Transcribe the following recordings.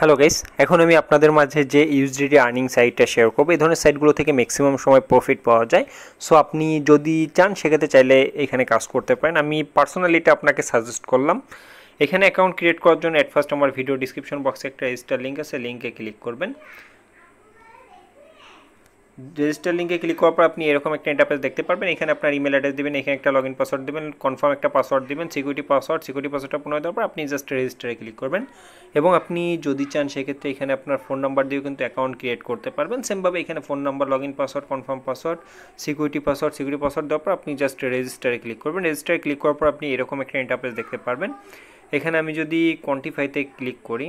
hello guys এখন আমি আপনাদের মাঝে যে ইউজডিডি আর্নিং সাইটটা শেয়ার করবো এই ধরনের সাইটগুলো থেকে ম্যাক্সিমাম সময় প্রফিট পাওয়া যায় সো আপনি যদি চান সেক্ষেত্রে চাইলে এখানে কাজ করতে পারেন আমি পার্সোনালি এটা আপনাকে সাজেস্ট করলাম এখানে অ্যাকাউন্ট ক্রিয়েট করার জন্য অ্যাট ফার্স্ট আমার ভিডিও ডিসক্রিপশন বক্সে একটা এক্সট্রা লিঙ্ক আছে লিঙ্কে ক্লিক করবেন রেজিস্টার লিঙ্কে ক্লিক করার পর আপনি এরকম একটা ইন্টারফেস দেখতে পারবেন এখানে আপনার ইমেল অ্যাড্রেস দেবেন এখানে একটা লগ ইন পাসওয়ার্ড দেবেন কনফার্ম একটা পাসওয়ার্ড দেবেন সিকিউরিটি পাসওয়ার্ড সিকিউরিটি পাসওয়ার্ডটা পুনরায় দেওয়ার পর আপনি জাস্ট রেজিস্টারে ক্লিক করবেন এবং আপনি যদি চান সেক্ষেত্রে এখানে আপনার ফোন নাম্বার দিয়েও কিন্তু অ্যাকাউন্ট ক্রিয়েট করতে পারবেন সেমভাবে এখানে phone number log in password confirm password security password security password দেওয়ার পর আপনি জাস্ট রেজিস্টারে ক্লিক করবেন রেজিস্টারে ক্লিক করার পর আপনি এরকম একটা ইন্টারফেস দেখতে পারবেন এখানে আমি যদি কোয়ান্টিফাইতে ক্লিক করি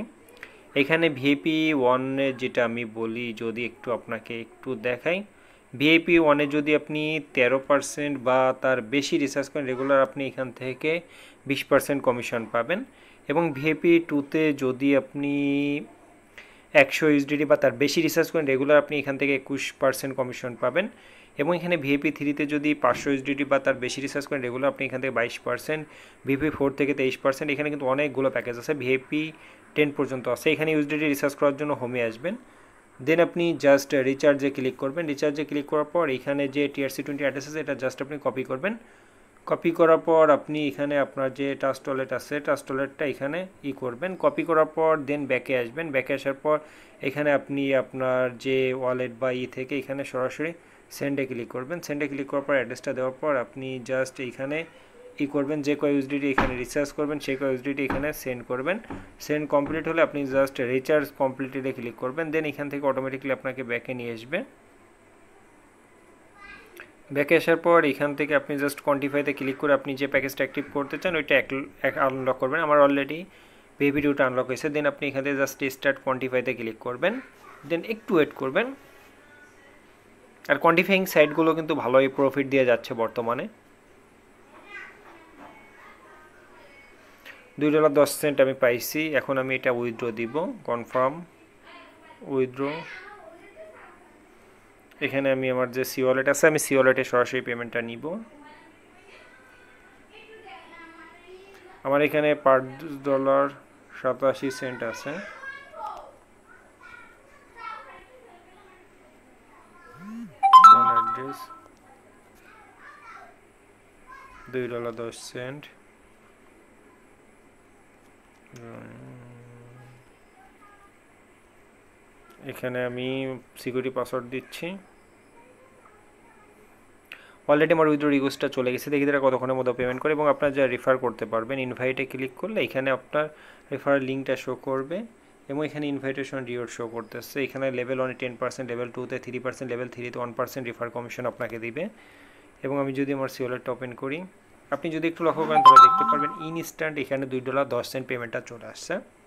এখানে ভিএপি ওয়ানে যেটা আমি বলি যদি একটু আপনাকে একটু দেখাই ভিএপি ওয়ানে যদি আপনি তেরো পার্সেন্ট বা তার বেশি রিসার্চ করেন রেগুলার আপনি এখান থেকে বিশ পার্সেন্ট কমিশন পাবেন এবং ভিএপি টুতে যদি আপনি একশো ইউসডিডি বা তার বেশি রিসার্চ করেন রেগুলার আপনি এখান থেকে একুশ পার্সেন্ট কমিশন পাবেন এবং এখানে ভিএপি থ্রিতে যদি পাঁচশো ইউসডিডি বা তার বেশি রিসার্চ করেন রেগুলার আপনি এখান থেকে বাইশ পার্সেন্ট ভিপি ফোর থেকে তেইশ পার্সেন্ট এখানে কিন্তু অনেকগুলো প্যাকেজ আছে ভিএপি টেন পর্যন্ত আছে এখানে ইউসডিডি রিচার্জ করার জন্য হোমে আসবেন দেন আপনি জাস্ট রিচার্জে ক্লিক করবেন রিচার্জে ক্লিক করার পর এখানে যে টিআরসি টোয়েন্টি অ্যাড্রেস আছে এটা জাস্ট আপনি কপি করবেন কপি করার পর আপনি এখানে আপনার যে টাচ টয়লেট আছে টাচ টয়লেটটা এখানে ই করবেন কপি করার পর দেন ব্যাকে আসবেন ব্যাকে আসার পর এখানে আপনি আপনার যে ওয়ালেট বা ই থেকে এখানে সরাসরি সেন্ডে ক্লিক করবেন সেন্ডে ক্লিক করার পর অ্যাড্রেসটা দেওয়ার পর আপনি জাস্ট এইখানে ই করবেন যে কয়েসডিটি এখানে রিচার্জ করবেন সেই কয়েসডিটি এখানে সেন্ড করবেন সেন্ড কমপ্লিট হলে আপনি জাস্ট রিচার্জ কমপ্লিটেডে ক্লিক করবেন দেন এখান থেকে অটোমেটিকলি আপনাকে ব্যাকে নিয়ে আসবেন ব্যাকে আসার পর এখান থেকে আপনি জাস্ট কোয়ান্টিফাইতে ক্লিক করে আপনি যে প্যাকেজটা অ্যাক্টিভ করতে চান ওইটা আনলক করবেন আমার অলরেডি বেবি রুট আনলক হয়েছে দেন আপনি এখান থেকে জাস্ট স্টার্ট কোয়ান্টিফাইতে ক্লিক করবেন দেন একটু ওয়েট করবেন আর কোয়ান্টিফাইং সাইটগুলো কিন্তু ভালোই প্রফিট দিয়ে যাচ্ছে বর্তমানে দুই ডলার দশ সেন্ট আমি পাইছি এখন আমি এটা উইথড্র দিব কনফার্ম উইথড্র এখানে আমি আমার যে সি ওয়ালেট আছে আমি সি ওয়ালেটে সরাসরি পেমেন্টটা নিব আমার এখানে পার ডলার সাতাশি সেন্ট আছে দুই ডলার দশ সেন্ট এখানে আমি সিকিউরিটি পাসওয়ার্ড দিচ্ছি অলরেডি আমার উইথড্রো রিকোয়েস্টটা চলে গেছে দেখি তারা কতক্ষণের মধ্যে পেমেন্ট করে এবং আপনার যা রেফার করতে পারবেন ইনভাইটে ক্লিক করলে এখানে আপনার রেফার লিঙ্কটা শো করবে এবং এখানে ইনভাইটেশন রিওয়ার্ড শো করতেছে এখানে লেভেল ওয়ানে টেন পার্সেন্ট লেভেল টুতে থ্রি পার্সেন্ট লেভেল থ্রিতে ওয়ান পার্সেন্ট রেফার কমিশন আপনাকে দিবে এবং আমি যদি আমার সিওলেটটা ওপেন করি আপনি যদি একটু লক্ষ্য করেন তাহলে দেখতে পারবেন ইনস্ট্যান্ট এখানে দুই ডলার দশ সেন্ট পেমেন্টটা চলে আসছে